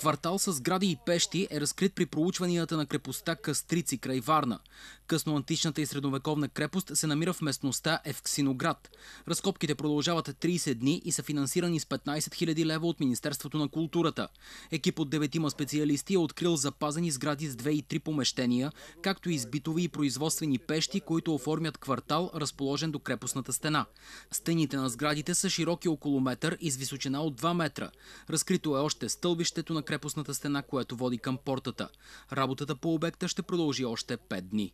Квартал с сгради и пещи е разкрит при проучванията на крепостта Кастрици край Варна. Късноантичната и средновековна крепост се намира в местността Евксиноград. Разкопките продължават 30 дни и са финансирани с 15 000 лева от Министерството на културата. Екип от деветима специалисти е открил запазени сгради с 2 и 3 помещения, както и с битови и производствени пещи, които оформят квартал, разположен до крепостната стена. Стените на сградите са широки около метър и с височина от 2 метра. Разкрито е още стълбището на крепостната стена, която води към портата. Работата по обекта ще продължи още 5 дни.